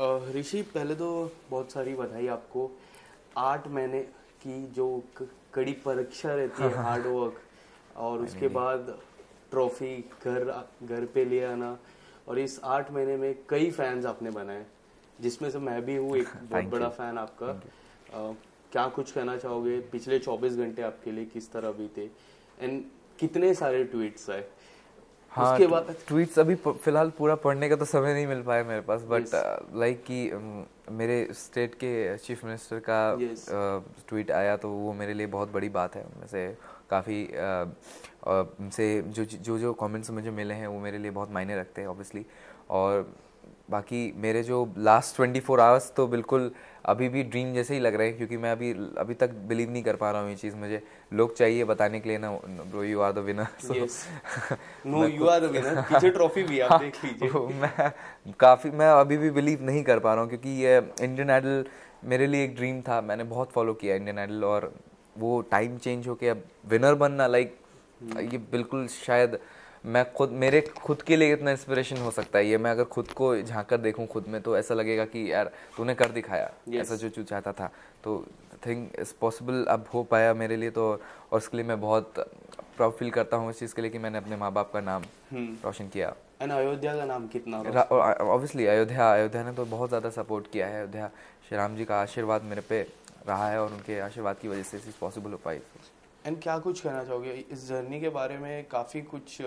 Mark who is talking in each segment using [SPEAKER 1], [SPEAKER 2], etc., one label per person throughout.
[SPEAKER 1] ऋषि पहले तो बहुत सारी बधाई आपको आठ महीने की जो कड़ी परीक्षा रहती है हार्ड वर्क हाँ। और उसके बाद ट्रॉफी घर घर पे ले आना और इस आठ महीने में कई फैंस आपने बनाए जिसमें से मैं भी हूँ एक बहुत बड़ा फैन आपका आ, क्या कुछ कहना चाहोगे पिछले 24 घंटे आपके लिए किस तरह बीते एंड कितने सारे ट्वीट्स आए हाँ, उसके बाद
[SPEAKER 2] ट्वीट्स अभी फिलहाल पूरा पढ़ने का तो समय नहीं मिल पाया मेरे पास बट लाइक uh, कि um, मेरे स्टेट के चीफ मिनिस्टर का ट्वीट uh, आया तो वो मेरे लिए बहुत बड़ी बात है उनमें से काफ़ी uh, से जो जो जो कमेंट्स मुझे मिले हैं वो मेरे लिए बहुत मायने रखते हैं ऑब्वियसली और बाकी मेरे जो लास्ट ट्वेंटी फोर आवर्स तो बिल्कुल अभी भी ड्रीम जैसे ही लग रहे हैं क्योंकि मैं अभी अभी तक बिलीव नहीं कर पा रहा हूँ ये चीज़ मुझे लोग चाहिए बताने के लिए ना bro you are the winner no you are the winner पीछे ट्रॉफी भी आप हाँ, देख लीजिए मैं काफ़ी मैं अभी भी बिलीव नहीं कर पा रहा हूँ क्योंकि ये इंडियन आइडल मेरे लिए एक ड्रीम था मैंने बहुत फॉलो किया इंडियन आइडल और वो टाइम चेंज होके अब विनर बनना लाइक hmm. ये बिल्कुल शायद मैं खुद मेरे खुद के लिए इतना इंस्पिरेशन हो सकता है ये मैं अगर खुद को झाँक कर देखूँ खुद में तो ऐसा लगेगा कि यार तूने कर दिखाया yes. ऐसा जो चू चाहता था तो थिंक इस पॉसिबल अब हो पाया मेरे लिए तो और इसके लिए मैं बहुत प्राउड फील करता हूँ इस चीज़ के लिए कि मैंने अपने माँ बाप का नाम हम्म। रोशन किया
[SPEAKER 1] अयोध्या का नाम कितना
[SPEAKER 2] ऑब्वियसली अयोध्या अयोध्या ने तो बहुत ज़्यादा सपोर्ट किया है अयोध्या श्री राम जी का आशीर्वाद मेरे पे रहा है और उनके आशीर्वाद की वजह से इस पॉसिबल हो पाई
[SPEAKER 1] एंड क्या कुछ कहना चाहोगे इस जर्नी के बारे में काफ़ी कुछ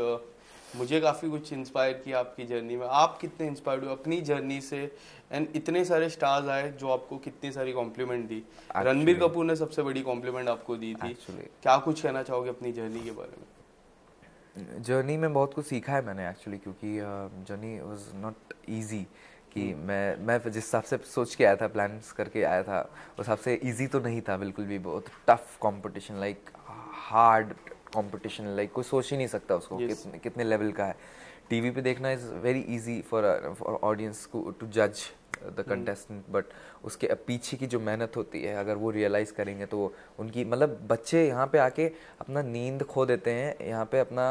[SPEAKER 1] मुझे काफ़ी कुछ इंस्पायर किया आपकी जर्नी में आप कितने इंस्पायर्ड हुए अपनी जर्नी से एंड इतने सारे स्टार्स आए जो आपको कितनी सारी कॉम्प्लीमेंट दी रणबीर कपूर ने सबसे बड़ी कॉम्प्लीमेंट आपको दी थी actually. क्या कुछ कहना चाहोगे अपनी जर्नी के बारे
[SPEAKER 2] में जर्नी में बहुत कुछ सीखा है मैंने एक्चुअली क्योंकि जर्नी वॉज नॉट ईजी कि hmm. मैं मैं जिस हिसाब से सोच के आया था प्लान्स करके आया था उस हिसाब से ईजी तो नहीं था बिल्कुल भी बहुत tough competition like hard competition like कोई सोच ही नहीं सकता उसको yes. कितने कितने लेवल का है टीवी पे देखना is very easy for audience to जज द कंटेस्टेंट बट उसके पीछे की जो मेहनत होती है अगर वो रियलाइज़ करेंगे तो उनकी मतलब बच्चे यहाँ पे आके अपना नींद खो देते हैं यहाँ पे अपना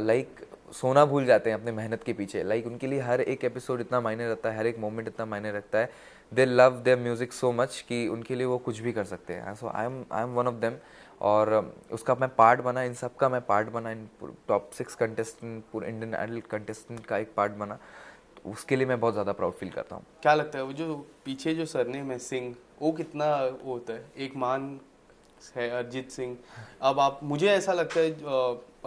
[SPEAKER 2] लाइक सोना भूल जाते हैं अपने मेहनत के पीछे लाइक उनके लिए हर एक एपिसोड इतना मायने रखता है हर एक मोमेंट इतना मायने रखता है they love their music so much कि उनके लिए वो कुछ भी कर सकते हैं so I am I am one of them और उसका मैं पार्ट बना इन सब का मैं पार्ट बना इन टॉप सिक्स कंटेस्टेंट पूरे इंडियन आइडल कंटेस्टेंट का एक पार्ट बना तो उसके लिए मैं बहुत ज़्यादा प्राउड फील करता हूँ
[SPEAKER 1] क्या लगता है वो जो पीछे जो सरनेम है सिंह वो कितना वो होता है एक मान है अरिजीत सिंह अब आप मुझे ऐसा लगता है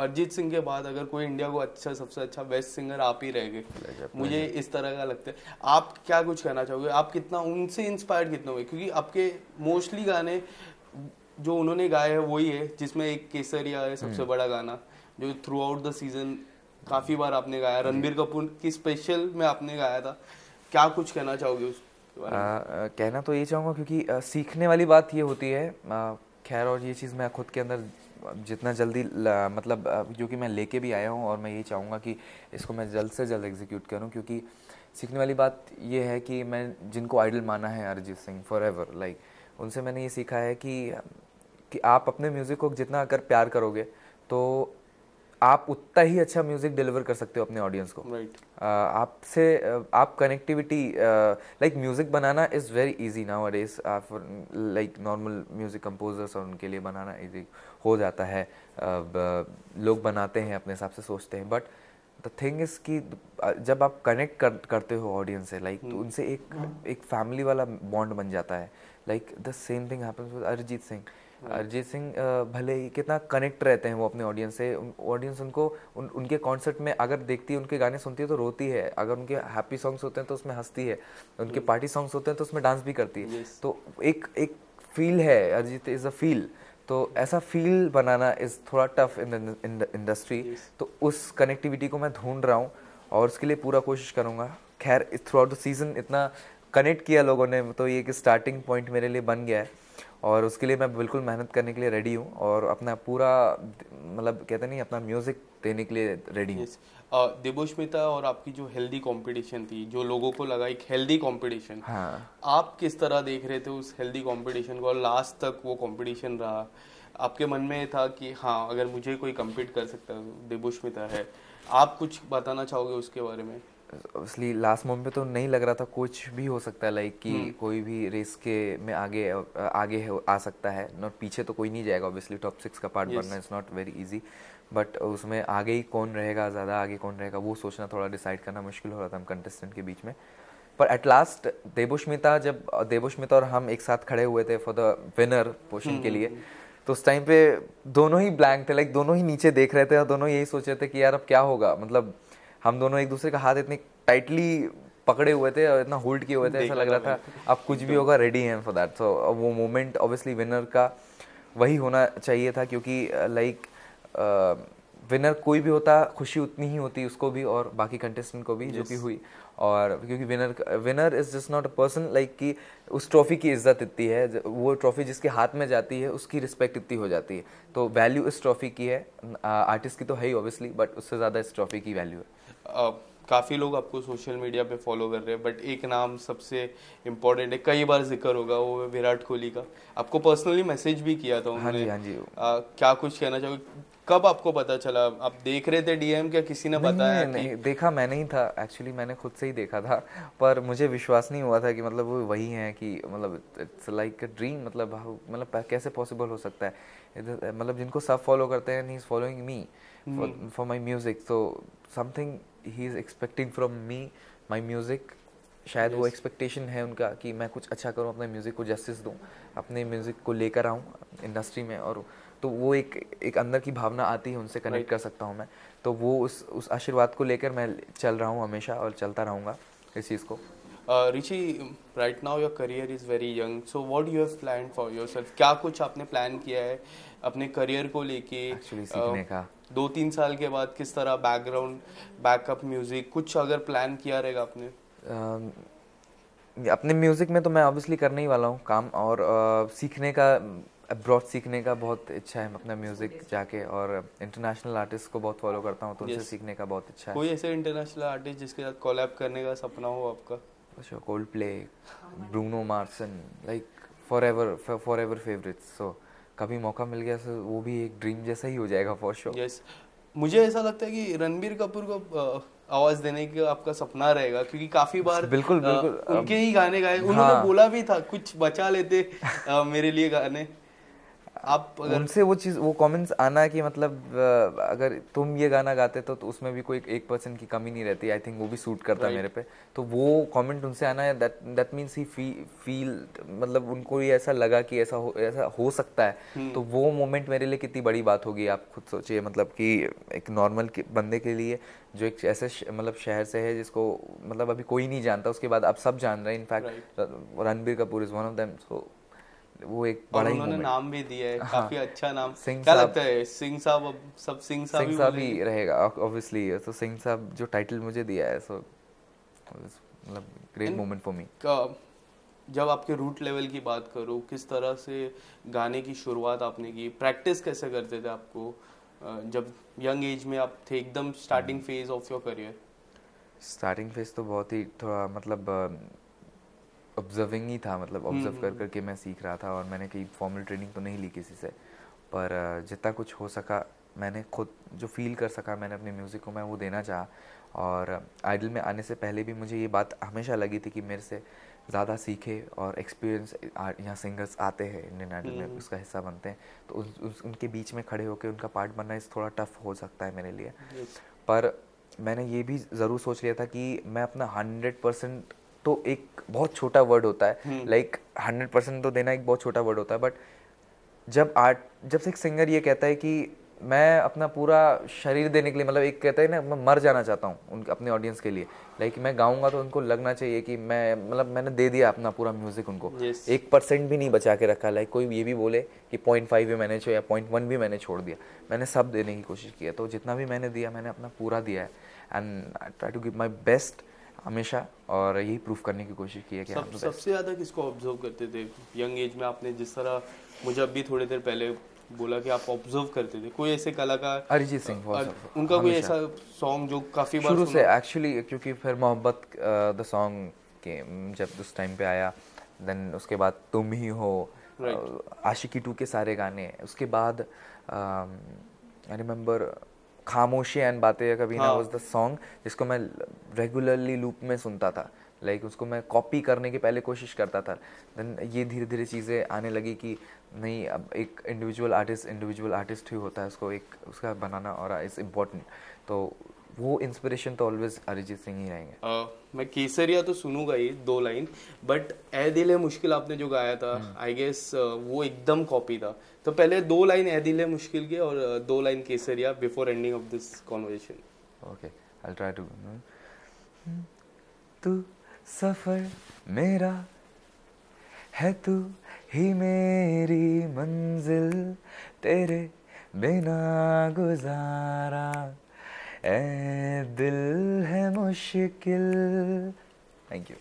[SPEAKER 1] अरिजीत सिंह के बाद अगर कोई इंडिया को अच्छा सबसे अच्छा बेस्ट सिंगर आप ही रह गए मुझे इस तरह का लगता है आप क्या कुछ कहना चाहोगे आप कितना उनसे इंस्पायर कितने हुए क्योंकि आपके मोस्टली गाने जो उन्होंने गाया है वही है जिसमें एक केसरिया है सबसे हम्म। बड़ा गाना जो थ्रू आउट द सीजन काफी बार आपने गाया हम्म। रणबीर कपूर की स्पेशल में आपने गाया था क्या कुछ कहना चाहोगे उस आ,
[SPEAKER 2] कहना तो ये चाहूँगा क्योंकि आ, सीखने वाली बात ये होती है खैर और ये चीज़ मैं खुद के अंदर जितना जल्दी मतलब जो कि मैं लेके भी आया हूँ और मैं ये चाहूँगा कि इसको मैं जल्द से जल्द एग्जीक्यूट करूँ क्योंकि सीखने वाली बात ये है कि मैं जिनको आइडल माना है Arijit Singh forever like उनसे मैंने ये सीखा है कि कि आप अपने म्यूज़िक को जितना अगर प्यार करोगे तो आप उतना ही अच्छा म्यूज़िक डिलीवर कर सकते हो अपने ऑडियंस को right. आपसे आप कनेक्टिविटी लाइक म्यूज़िक बनाना इज़ वेरी इजी नाउ आप लाइक नॉर्मल म्यूज़िक कंपोजर्स और उनके लिए बनाना इजी हो जाता है uh, लोग बनाते हैं अपने हिसाब से सोचते हैं बट द थिंग इज कि जब आप कनेक्ट कर, करते हो ऑडियंस से लाइक तो hmm. उनसे एक एक फैमिली वाला बॉन्ड बन जाता है like the same thing happens with Arijit Singh Arijit Singh भले ही कितना कनेक्ट रहते हैं वो अपने ऑडियंस से ऑडियंस उनको उन, उनके कॉन्सर्ट में अगर देखती है उनके गाने सुनती है तो रोती है अगर उनके हैप्पी सॉन्ग्स होते हैं तो उसमें हंसती है उनके पार्टी सॉन्ग्स होते हैं तो उसमें डांस भी करती है तो एक एक फील है अरिजीत इज़ अ फील तो ऐसा फील बनाना इज़ थोड़ा टफ इन इंडस्ट्री तो उस कनेक्टिविटी को मैं ढूंढ रहा हूँ और उसके लिए पूरा कोशिश करूँगा खैर थ्रू आउट द सीज़न इतना कनेक्ट किया लोगों ने तो ये एक स्टार्टिंग पॉइंट मेरे लिए बन गया है और उसके लिए मैं बिल्कुल मेहनत करने के लिए रेडी हूँ और अपना पूरा मतलब कहते नहीं अपना म्यूज़िक देने के लिए रेडी हूँ yes.
[SPEAKER 1] देबोश और आपकी जो हेल्दी कंपटीशन थी जो लोगों को लगा एक हेल्दी कंपटीशन हाँ. आप किस तरह देख रहे थे उस हेल्दी कंपटीशन को और लास्ट तक वो कंपटीशन रहा आपके मन में था कि हाँ अगर मुझे कोई कम्पीट कर सकता है देबोश है आप कुछ बताना चाहोगे उसके बारे में
[SPEAKER 2] ऑब्वियसली लास्ट मोमेंट पे तो नहीं लग रहा था कुछ भी हो सकता है लाइक कि हम्म। कोई भी रेस के में आगे आगे है, आ सकता है नॉट पीछे तो कोई नहीं जाएगा ऑब्वियसली टॉप सिक्स का पार्ट बनना is not very easy but उसमें आगे ही कौन रहेगा ज़्यादा आगे कौन रहेगा वो सोचना थोड़ा डिसाइड करना मुश्किल हो रहा था हम कंटेस्टेंट के बीच में पर एट लास्ट देबोश्मिता जब देबोश्मिता और हम एक साथ खड़े हुए थे फॉर द विनर पोर्शन के हम्म, लिए हम्म, तो उस टाइम पे दोनों ही ब्लैंक थे लाइक दोनों ही नीचे देख रहे थे और दोनों यही सोच रहे थे कि यार अब क्या होगा मतलब हम दोनों एक दूसरे का हाथ इतने टाइटली पकड़े हुए थे और इतना होल्ड किए हुए थे ऐसा लग रहा था अब कुछ भी तो- होगा रेडी है फॉर दैट सो वो मोमेंट ऑब्वियसली विनर का वही होना चाहिए था क्योंकि लाइक uh, विनर uh, कोई भी होता खुशी उतनी ही होती उसको भी और बाकी कंटेस्टेंट को भी yes. जो कि हुई और क्योंकि winner winner is just not a person like कि उस ट्रॉफी की इज्जत इतनी है वो ट्रॉफी जिसके हाथ में जाती है उसकी रिस्पेक्ट इतनी हो जाती है तो वैल्यू इस ट्रॉफी की है आर्टिस्ट uh, की तो है ही ऑब्वियसली बट उससे ज़्यादा इस ट्रॉफी की वैल्यू है
[SPEAKER 1] काफ़ी लोग आपको सोशल मीडिया पे फॉलो कर रहे हैं बट एक नाम सबसे इम्पोर्टेंट है कई बार जिक्र होगा वो है विराट कोहली का आपको पर्सनली मैसेज भी किया था हाँ उन्होंने हाँ जी, हाँ जी। आ, क्या कुछ कहना चाहोगे कब आपको पता चला आप देख रहे थे डीएम क्या किसी ने बताया नहीं, नहीं, नहीं, देखा मैंने ही था एक्चुअली मैंने खुद से ही
[SPEAKER 2] देखा था पर मुझे विश्वास नहीं हुआ था कि मतलब वो वही है कि मतलब इट्स लाइक अ ड्रीम मतलब मतलब कैसे पॉसिबल हो सकता है मतलब जिनको सब फॉलो करते हैं and he is following me for my music तो something he is expecting from me my music शायद yes. वो एक्सपेक्टेशन है उनका कि मैं कुछ अच्छा करूँ अपने म्यूज़िक को जस्टिस दूँ अपने म्यूज़िक को लेकर आऊँ इंडस्ट्री में और तो वो एक एक अंदर की भावना आती है उनसे कनेक्ट right. कर सकता हूँ मैं तो वो उस उस आशीर्वाद को लेकर मैं चल रहा हूँ हमेशा और चलता रहूँगा इस चीज़ को
[SPEAKER 1] रिची right now your career is very young so what you have plan for yourself क्या कुछ आपने प्लान किया है अपने करियर को लेके uh, का दो तीन साल के बाद किस तरह बैकग्राउंड बैकअप म्यूजिक कुछ अगर प्लान किया रहेगा आपने
[SPEAKER 2] uh, अपने म्यूजिक में तो मैं ऑब्वियसली करने ही वाला हूँ काम और uh, सीखने का अब्रॉड सीखने का बहुत इच्छा है अपना म्यूजिक जाके और इंटरनेशनल आर्टिस्ट को बहुत फॉलो करता हूँ तो उनसे सीखने का बहुत इच्छा है कोई
[SPEAKER 1] ऐसे इंटरनेशनल आर्टिस्ट जिसके साथ कोलैब करने का सपना हो आपका
[SPEAKER 2] for sure Coldplay, oh Bruno Mars and like forever
[SPEAKER 1] forever favorites. So कभी मौका मिल गया तो वो भी एक ड्रीम जैसा ही हो जाएगा फॉर श्योर यस मुझे ऐसा लगता है कि रणबीर कपूर को आवाज देने का आपका सपना रहेगा क्योंकि काफी बार बिल्कुल बिल्कुल आ, उनके ही गाने गाए हाँ, उन्होंने बोला भी था कुछ बचा लेते आ, मेरे लिए गाने आप अगर उनसे
[SPEAKER 2] वो चीज़ वो कमेंट्स आना कि मतलब अगर तुम ये गाना गाते तो, तो उसमें भी कोई एक परसेंट की कमी नहीं रहती आई थिंक वो भी सूट करता right. मेरे पे तो वो कमेंट उनसे आना है दैट मीन्स ही फील मतलब उनको ये ऐसा लगा कि ऐसा हो ऐसा हो सकता है hmm. तो वो मोमेंट मेरे लिए कितनी बड़ी बात होगी आप खुद सोचिए मतलब कि एक नॉर्मल बंदे के लिए जो एक ऐसे मतलब शहर से है जिसको मतलब अभी कोई नहीं जानता उसके बाद अब सब जान रहे हैं in fact Ranbir Kapoor is one of them so वो एक बड़ा ही उन्होंने नाम भी दिया है हाँ, काफी अच्छा नाम सिंह क्या लगता
[SPEAKER 1] है सिंह साहब अब सब सिंह साहब सिंह साहब ही
[SPEAKER 2] रहेगा ऑब्वियसली तो सिंह साहब जो टाइटल मुझे दिया है सो मतलब ग्रेट मोमेंट फॉर मी
[SPEAKER 1] जब आपके रूट लेवल की बात करूं किस तरह से गाने की शुरुआत आपने की प्रैक्टिस कैसे करते थे आपको जब यंग एज में आप थे एकदम starting phase of your career
[SPEAKER 2] starting phase तो बहुत ही थोड़ा मतलब ऑब्जर्विंग ही था मतलब ऑब्जर्व हम्म, कर हम्म, करके मैं सीख रहा था और मैंने कहीं फॉर्मल ट्रेनिंग तो नहीं ली किसी से पर जितना कुछ हो सका मैंने खुद जो फील कर सका मैंने अपने म्यूज़िक को मैं वो देना चाहा और आइडल में आने से पहले भी मुझे ये बात हमेशा लगी थी कि मेरे से ज़्यादा सीखे और एक्सपीरियंस यहाँ सिंगर्स आते हैं इंडियन आइडल में हम्म। उसका हिस्सा बनते हैं तो उन, उन, उनके बीच में खड़े होकर उनका पार्ट बनना इस थोड़ा टफ हो सकता है मेरे लिए पर मैंने ये भी ज़रूर सोच लिया था कि मैं अपना हंड्रेड परसेंट तो एक बहुत छोटा वर्ड होता है लाइक हंड्रेड परसेंट तो देना एक बहुत छोटा वर्ड होता है बट जब आर्ट जब से एक सिंगर ये कहता है कि मैं अपना पूरा शरीर देने के लिए मतलब एक कहता है ना मैं मर जाना चाहता हूँ उन अपने ऑडियंस के लिए लाइक मैं गाऊंगा तो उनको लगना चाहिए कि मैं मतलब मैंने दे दिया अपना पूरा म्यूज़िक उनको yes. एक परसेंट भी नहीं बचा के रखा लाइक कोई ये भी बोले कि पॉइंट फाइव भी मैंने छोड़ा पॉइंट वन भी मैंने छोड़ दिया मैंने सब देने की कोशिश की है तो जितना भी मैंने दिया मैंने अपना पूरा दिया है and I try to give my best हमेशा और यही प्रूफ करने की कोशिश की है कि सब, सबसे
[SPEAKER 1] ज़्यादा किसको ऑब्जर्व करते थे यंग एज में आपने जिस तरह मुझे अभी थोड़ी देर पहले बोला कि आप ऑब्जर्व करते थे कोई ऐसे कलाकार अरिजीत सिंह उनका कोई ऐसा सॉन्ग जो काफ़ी बार शुरू से
[SPEAKER 2] एक्चुअली क्योंकि फिर मोहब्बत द सॉन्ग के जब उस टाइम पे आया देन उसके बाद तुम ही हो आशिकी टू के सारे गाने उसके बाद आई रिमेम्बर खामोशी एंड बातें या कभी ना वॉज द सॉन्ग जिसको मैं रेगुलरली लूप में सुनता था लाइक like, उसको मैं कॉपी करने की पहले कोशिश करता था देन ये धीरे धीरे चीज़ें आने लगी कि नहीं अब एक इंडिविजुअल आर्टिस्ट इंडिविजुअल आर्टिस्ट ही होता है उसको एक उसका बनाना और इज़ इम्पोर्टेंट तो वो इंस्पिरेशन तो ऑलवेज अरिजीत सिंह ही रहेंगे
[SPEAKER 1] uh, मैं केसरिया तो सुनूंगा ही दो लाइन बट ए दिल है मुश्किल आपने जो गाया था आई hmm. गेस uh, वो एकदम कॉपी था तो पहले दो लाइन ए दिल है मुश्किल के और uh, दो line Kesariya before ending of this conversation okay I try to
[SPEAKER 2] तू सफर मेरा है तू ही मेरी मंजिल तेरे बिना गुजारा ए Dil Hai Mushkil thank you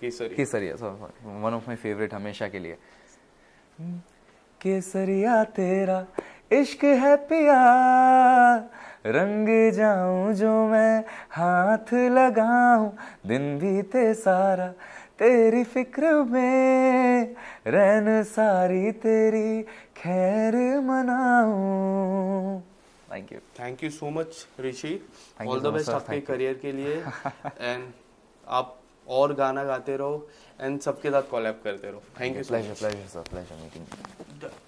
[SPEAKER 2] Kesariya Kesariya sorry one of my favourite हमेशा के लिए hmm. केसरिया तेरा इश्क है पिया रंग जाऊं जो मैं हाथ लगाऊं दिन बीते सारा तेरी फिक्र में रहन सारी तेरी खैर मनाऊं
[SPEAKER 1] thank you thank you so much Rishi all the best आपके करियर के लिए एंड आप और गाना गाते रहो एंड सबके साथ कॉलैब करते रहो thank you pleasure pleasure sir pleasure
[SPEAKER 2] meeting